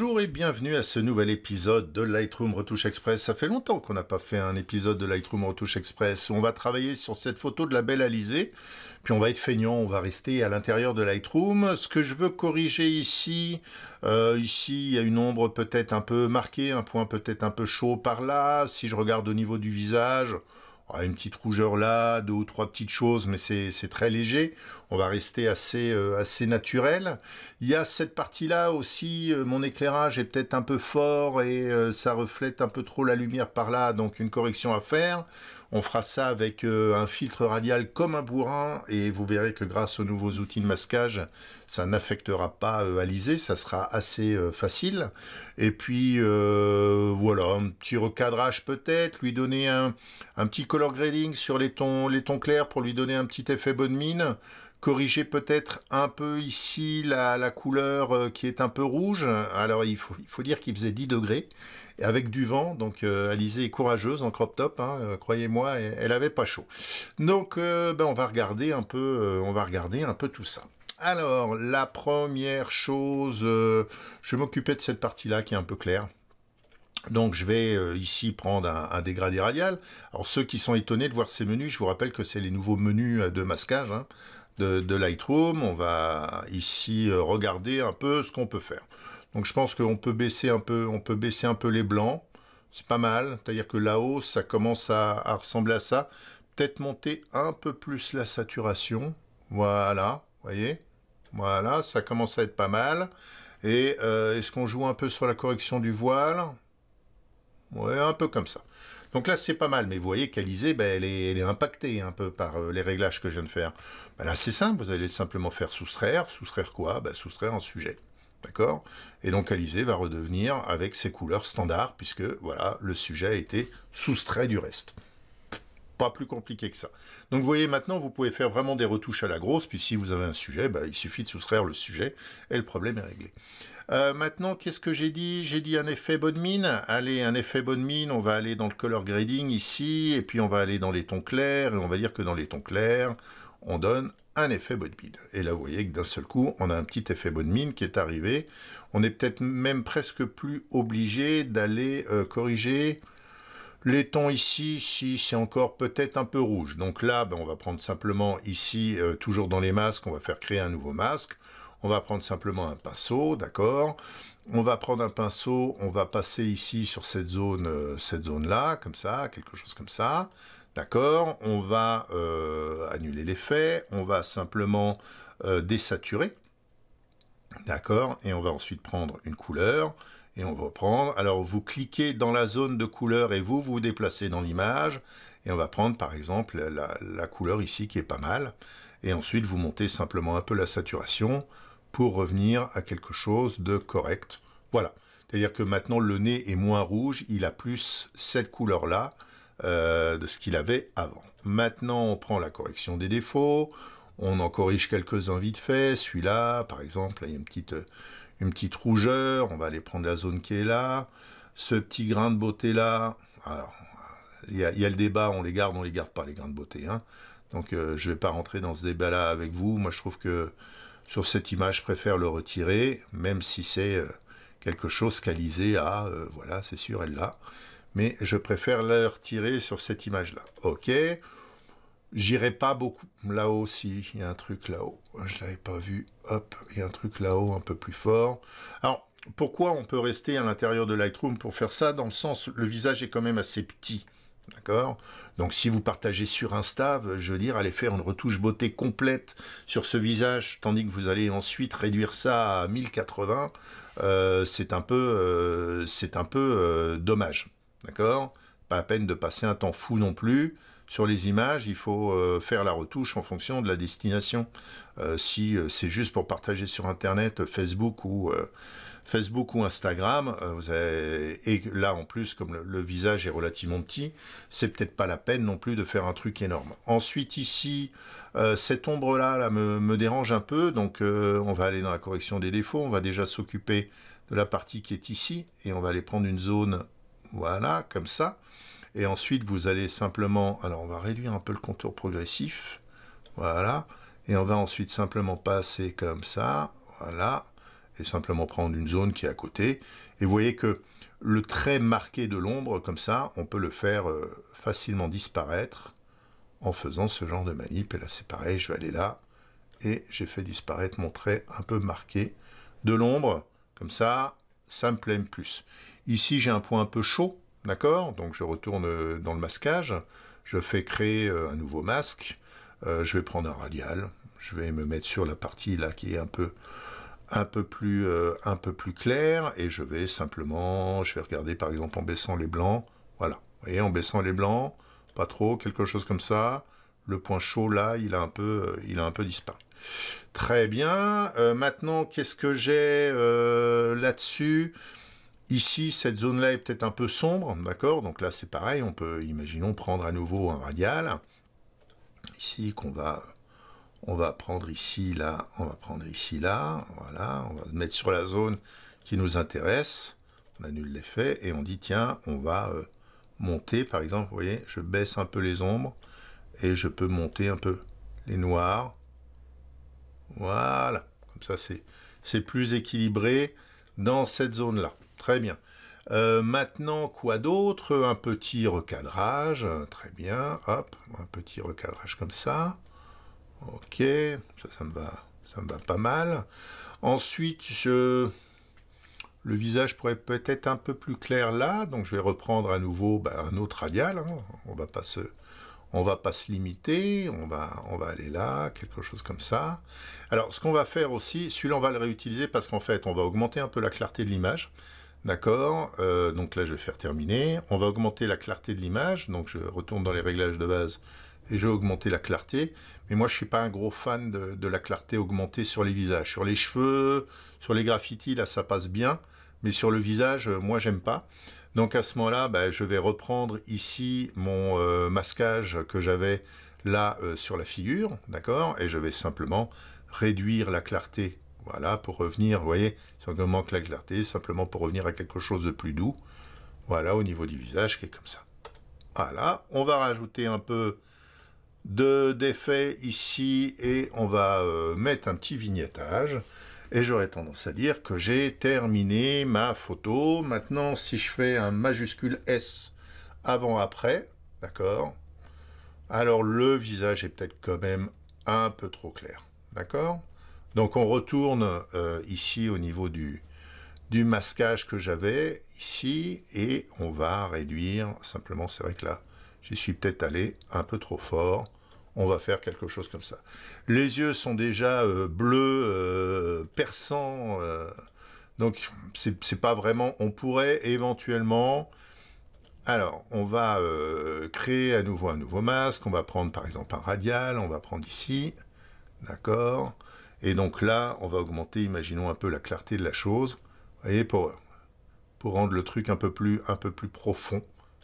Bonjour et bienvenue à ce nouvel épisode de Lightroom Retouche Express. Ça fait longtemps qu'on n'a pas fait un épisode de Lightroom Retouche Express. On va travailler sur cette photo de la belle Alizée, puis on va être feignant, on va rester à l'intérieur de Lightroom. Ce que je veux corriger ici, euh, ici il y a une ombre peut-être un peu marquée, un point peut-être un peu chaud par là. Si je regarde au niveau du visage, une petite rougeur là, deux ou trois petites choses, mais c'est très léger. On va rester assez, euh, assez naturel. Il y a cette partie-là aussi, euh, mon éclairage est peut-être un peu fort et euh, ça reflète un peu trop la lumière par là, donc une correction à faire. On fera ça avec euh, un filtre radial comme un bourrin et vous verrez que grâce aux nouveaux outils de masquage, ça n'affectera pas à euh, ça sera assez euh, facile. Et puis voilà, un petit recadrage peut-être, lui donner un, un, petit color grading sur les tons, les tons clairs pour lui donner un petit effet bonne mine corriger peut-être un peu ici la, couleur euh, qui est un peu rouge. Alors il faut, il faut dire qu'il faisait 10 degrés et avec du vent, donc euh, Alizée est courageuse en crop top, hein, euh, croyez-moi, elle, avait pas chaud. Donc ben, on va regarder un peu, on va regarder un peu tout ça. Alors la première chose, je vais m'occuper de cette partie-là qui est un peu claire. Donc je vais ici prendre un, dégradé radial. Alors ceux qui sont étonnés de voir ces menus, je vous rappelle que c'est les nouveaux menus de masquage. Hein de, Lightroom, on va ici euh, regarder un peu ce qu'on peut faire. Donc je pense qu'on peut baisser un peu, on peut baisser un peu les blancs. C'est pas mal. C'est-à-dire que là-haut, ça commence à, ressembler à ça. Peut-être monter un peu plus la saturation. Voilà, voyez. Voilà, ça commence à être pas mal. Et euh, est-ce qu'on joue un peu sur la correction du voile Ouais, un peu comme ça. Donc là, c'est pas mal, mais vous voyez qu'Alizé, ben, elle, est, impactée un peu par euh, les réglages que je viens de faire. Ben là, c'est simple, vous allez simplement faire soustraire. Soustraire quoi ben, Soustraire un sujet. D'accord Et donc Alizé va redevenir avec ses couleurs standards, puisque voilà, le sujet a été soustrait du reste pas plus compliqué que ça. Donc vous voyez, maintenant, vous pouvez faire vraiment des retouches à la grosse, puis si vous avez un sujet, bah, il suffit de soustraire le sujet, et le problème est réglé. Euh, maintenant, qu'est-ce que j'ai dit J'ai dit un effet bonne mine. Allez, un effet bonne mine, on va aller dans le color grading ici, et puis on va aller dans les tons clairs, et on va dire que dans les tons clairs, on donne un effet bonne mine. Et là, vous voyez que d'un seul coup, on a un petit effet bonne mine qui est arrivé. On est peut-être même presque plus obligé d'aller euh, corriger les tons ici, si c'est encore peut-être un peu rouge. Donc là, ben, on va prendre simplement ici, euh, toujours dans les masques, on va faire créer un nouveau masque. On va prendre simplement un pinceau, d'accord On va prendre un pinceau, on va passer ici sur cette zone, euh, cette zone-là, comme ça, quelque chose comme ça, d'accord On va euh, annuler l'effet, on va simplement désaturer, d'accord Et on va ensuite prendre une couleur, et on va prendre, alors vous cliquez dans la zone de couleur et vous vous déplacez dans l'image, et on va prendre par exemple la, couleur ici qui est pas mal, et ensuite vous montez simplement un peu la saturation pour revenir à quelque chose de correct. Voilà, c'est-à-dire que maintenant le nez est moins rouge, il a plus cette couleur-là euh, de ce qu'il avait avant. Maintenant on prend la correction des défauts, on en corrige quelques-uns vite fait, celui-là par exemple, il y a une petite... Euh, une petite rougeur, on va aller prendre la zone qui est là, ce petit grain de beauté là, alors il y, a le débat, on les garde, on les garde pas les grains de beauté, hein. donc euh, je vais pas rentrer dans ce débat là avec vous, moi je trouve que sur cette image je préfère le retirer, même si c'est euh, quelque chose qualisé à, euh, voilà c'est sûr elle l'a, mais je préfère le retirer sur cette image là, ok J'irai pas beaucoup. Là-haut, si, il y a un truc là-haut. Je l'avais pas vu. Hop, il y a un truc là-haut un peu plus fort. Alors, pourquoi on peut rester à l'intérieur de Lightroom pour faire ça Dans le sens, le visage est quand même assez petit. D'accord Donc si vous partagez sur Insta, euh, je veux dire, allez faire une retouche beauté complète sur ce visage, tandis que vous allez ensuite réduire ça à 1080, euh, c'est un peu, euh, c'est un peu dommage. D'accord Pas à peine de passer un temps fou non plus sur les images, il faut euh, faire la retouche en fonction de la destination. Euh, si euh, c'est juste pour partager sur Internet, Facebook ou Facebook ou Instagram, vous et là en plus, comme le, visage est relativement petit, c'est peut-être pas la peine non plus de faire un truc énorme. Ensuite ici, cette ombre là, me, dérange un peu, donc on va aller dans la correction des défauts. On va déjà s'occuper de la partie qui est ici et on va aller prendre une zone, voilà, comme ça. Et ensuite, vous allez simplement... Alors, on va réduire un peu le contour progressif. Voilà. Et on va ensuite simplement passer comme ça. Voilà. Et simplement prendre une zone qui est à côté. Et vous voyez que le trait marqué de l'ombre, comme ça, on peut le faire euh, facilement disparaître en faisant ce genre de manip. Et là, c'est pareil, je vais aller là. Et j'ai fait disparaître mon trait un peu marqué de l'ombre. Comme ça, ça me plaît plus. Ici, j'ai un point un peu chaud. D'accord Donc je retourne euh, dans le masquage, je fais créer euh, un nouveau masque, euh, je vais prendre un radial, je vais me mettre sur la partie là qui est un peu un peu plus un peu plus claire et je vais simplement je vais regarder par exemple en baissant les blancs, voilà. Vous voyez en baissant les blancs, pas trop, quelque chose comme ça. Le point chaud là, il a un peu il a un peu disparu. Très bien. maintenant, qu'est-ce que j'ai là-dessus Ici, cette zone-là est peut-être un peu sombre, d'accord Donc là, c'est pareil, on peut, imaginons, prendre à nouveau un radial. Ici, qu'on va, on va prendre ici, là, on va prendre ici, là, voilà. On va mettre sur la zone qui nous intéresse. On annule l'effet et on dit, tiens, on va euh, monter, par exemple, vous voyez, je baisse un peu les ombres et je peux monter un peu les noirs. Voilà, comme ça, c'est plus équilibré dans cette zone-là très bien. Euh, maintenant, quoi d'autre Un petit recadrage, très bien, hop, un petit recadrage comme ça. Ok, ça, ça me va, ça me va pas mal. Ensuite, je... le visage pourrait peut-être un peu plus clair là, donc je vais reprendre à nouveau bah, un autre radial. Hein. On va pas se, on va pas se limiter, on va, on va aller là, quelque chose comme ça. Alors, ce qu'on va faire aussi, celui-là, on va le réutiliser parce qu'en fait, on va augmenter un peu la clarté de l'image. D'accord euh, Donc là, je vais faire terminer. On va augmenter la clarté de l'image. Donc je retourne dans les réglages de base et je vais augmenter la clarté. Mais moi, je suis pas un gros fan de, la clarté augmentée sur les visages. Sur les cheveux, sur les graffitis, là, ça passe bien. Mais sur le visage, euh, moi, j'aime pas. Donc à ce moment-là, bah, je vais reprendre ici mon euh, masquage que j'avais là sur la figure, d'accord Et je vais simplement réduire la clarté voilà, pour revenir, vous voyez, si on manque la clarté, simplement pour revenir à quelque chose de plus doux. Voilà, au niveau du visage, qui est comme ça. Voilà, on va rajouter un peu de ici et on va euh, mettre un petit vignettage. Et j'aurais tendance à dire que j'ai terminé ma photo. Maintenant, si je fais un majuscule S avant-après, d'accord Alors le visage est peut-être quand même un peu trop clair, d'accord donc on retourne euh, ici au niveau du, masquage que j'avais ici et on va réduire simplement, c'est vrai que là j'y suis peut-être allé un peu trop fort, on va faire quelque chose comme ça. Les yeux sont déjà euh, bleus, euh, perçants, donc c'est pas vraiment, on pourrait éventuellement... Alors, on va créer à nouveau un nouveau masque, on va prendre par exemple un radial, on va prendre ici, d'accord et donc là, on va augmenter, imaginons un peu la clarté de la chose, voyez, pour, pour rendre le truc un peu plus, un peu plus profond,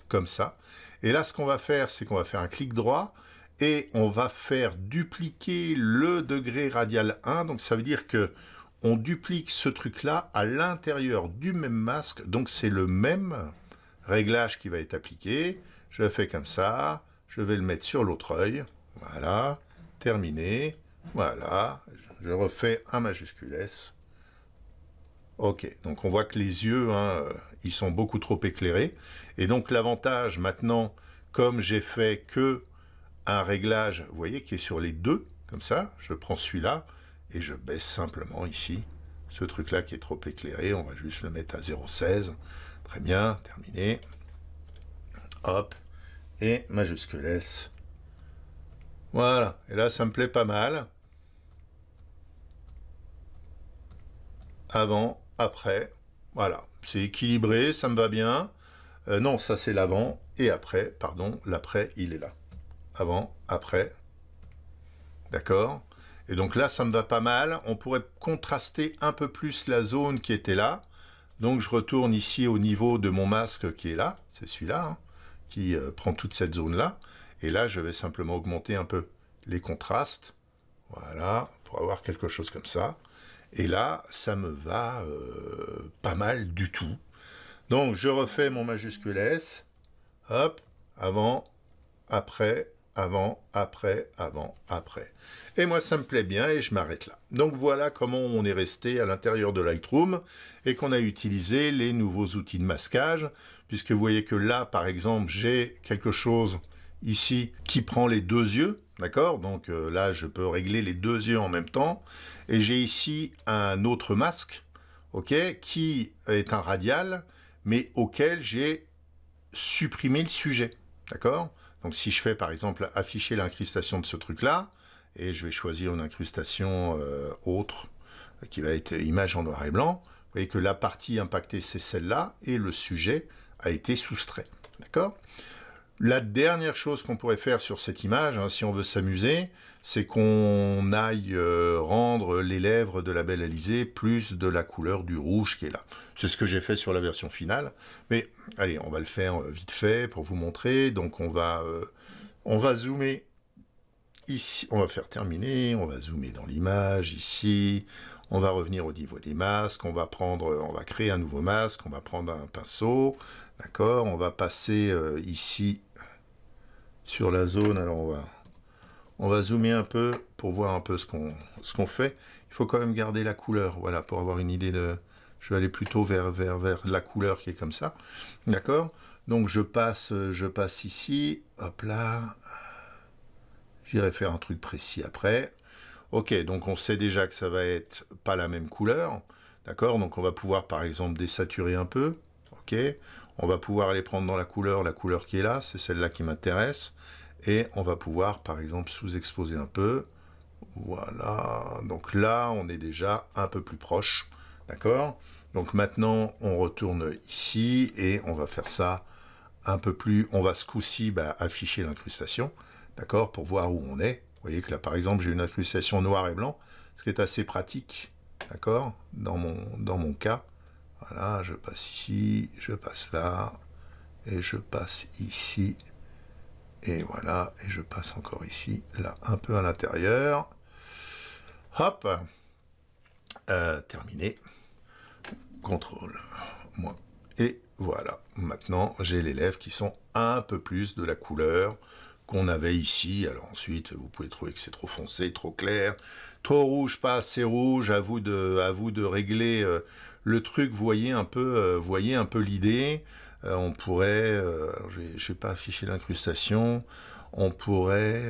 comme ça. Et là, ce qu'on va faire, c'est qu'on va faire un clic droit, et on va faire dupliquer le degré radial 1, donc ça veut dire que on duplique ce truc-là à l'intérieur du même masque, donc c'est le même réglage qui va être appliqué. Je fais comme ça, je vais le mettre sur l'autre œil, voilà, terminé. Voilà, je refais un majuscule S. Ok, donc on voit que les yeux, hein, euh, ils sont beaucoup trop éclairés. Et donc l'avantage maintenant, comme j'ai fait que un réglage, vous voyez, qui est sur les deux, comme ça, je prends celui-là, et je baisse simplement ici ce truc-là qui est trop éclairé, on va juste le mettre à 0,16. Très bien, terminé. Hop, et majuscule S. Voilà, et là ça me plaît pas mal. Avant, après, voilà, c'est équilibré, ça me va bien. Euh, non, ça c'est l'avant et après, pardon, l'après il est là. Avant, après, d'accord Et donc là ça me va pas mal, on pourrait contraster un peu plus la zone qui était là. Donc je retourne ici au niveau de mon masque qui est là, c'est celui-là, hein, qui euh, prend toute cette zone-là. Et là, je vais simplement augmenter un peu les contrastes. Voilà, pour avoir quelque chose comme ça. Et là, ça me va euh, pas mal du tout. Donc, je refais mon majuscule S. Hop, avant, après, avant, après, avant, après. Et moi, ça me plaît bien et je m'arrête là. Donc voilà comment on est resté à l'intérieur de Lightroom et qu'on a utilisé les nouveaux outils de masquage, puisque vous voyez que là, par exemple, j'ai quelque chose ici qui prend les deux yeux, d'accord Donc euh, là, je peux régler les deux yeux en même temps. Et j'ai ici un autre masque, ok, qui est un radial, mais auquel j'ai supprimé le sujet, d'accord Donc si je fais par exemple afficher l'incrustation de ce truc-là, et je vais choisir une incrustation euh, autre, qui va être image en noir et blanc, vous voyez que la partie impactée, c'est celle-là, et le sujet a été soustrait, d'accord la dernière chose qu'on pourrait faire sur cette image, hein, si on veut s'amuser, c'est qu'on aille euh, rendre les lèvres de la belle Alizée plus de la couleur du rouge qui est là. C'est ce que j'ai fait sur la version finale, mais allez, on va le faire euh, vite fait pour vous montrer. Donc on va, euh, on va zoomer ici, on va faire terminer, on va zoomer dans l'image ici, on va revenir au niveau des masques, on va prendre, on va créer un nouveau masque, on va prendre un pinceau, D'accord On va passer euh, ici sur la zone. Alors on va, on va zoomer un peu pour voir un peu ce qu'on fait. Il faut quand même garder la couleur, voilà, pour avoir une idée de... Je vais aller plutôt vers, vers, vers la couleur qui est comme ça. D'accord Donc je passe, je passe ici. Hop là. J'irai faire un truc précis après. Ok, donc on sait déjà que ça va être pas la même couleur. D'accord Donc on va pouvoir par exemple désaturer un peu. Ok on va pouvoir aller prendre dans la couleur, la couleur qui est là, c'est celle-là qui m'intéresse, et on va pouvoir par exemple sous-exposer un peu, voilà, donc là on est déjà un peu plus proche, d'accord Donc maintenant on retourne ici, et on va faire ça un peu plus, on va ce coup-ci bah, afficher l'incrustation, d'accord, pour voir où on est. Vous voyez que là par exemple j'ai une incrustation noir et blanc, ce qui est assez pratique, d'accord, dans mon, dans mon cas. Voilà, je passe ici, je passe là, et je passe ici, et voilà, et je passe encore ici, là, un peu à l'intérieur. Hop euh, Terminé. Contrôle, moi. Et voilà, maintenant j'ai les lèvres qui sont un peu plus de la couleur qu'on avait ici. Alors ensuite, vous pouvez trouver que c'est trop foncé, trop clair, trop rouge, pas assez rouge. À vous de, à vous de régler euh, le truc. Voyez un peu, euh, voyez un peu l'idée. Euh, on pourrait, je vais pas afficher l'incrustation. On pourrait,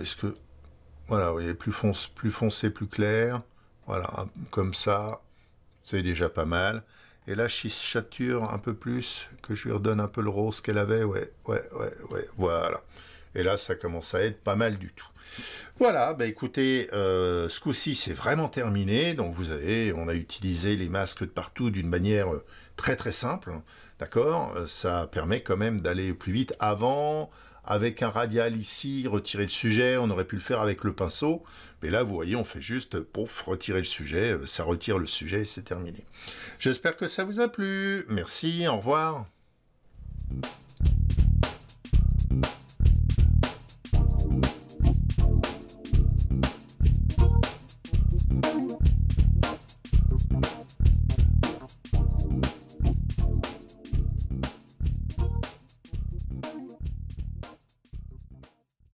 est-ce que, voilà, vous voyez, plus, foncé, plus foncé, plus clair. Voilà, comme ça, c'est déjà pas mal. Et là, je chature un peu plus, que je lui redonne un peu le rose qu'elle avait. Ouais, ouais, ouais, ouais, voilà. Et là, ça commence à être pas mal du tout. Voilà, bah écoutez, euh, ce coup-ci, c'est vraiment terminé. Donc, vous avez, on a utilisé les masques de partout d'une manière euh, très très simple. Hein. D'accord euh, Ça permet quand même d'aller plus vite. Avant, avec un radial ici, retirer le sujet, on aurait pu le faire avec le pinceau. Mais là, vous voyez, on fait juste, euh, pouf, retirer le sujet, euh, ça retire le sujet et c'est terminé. J'espère que ça vous a plu. Merci, au revoir.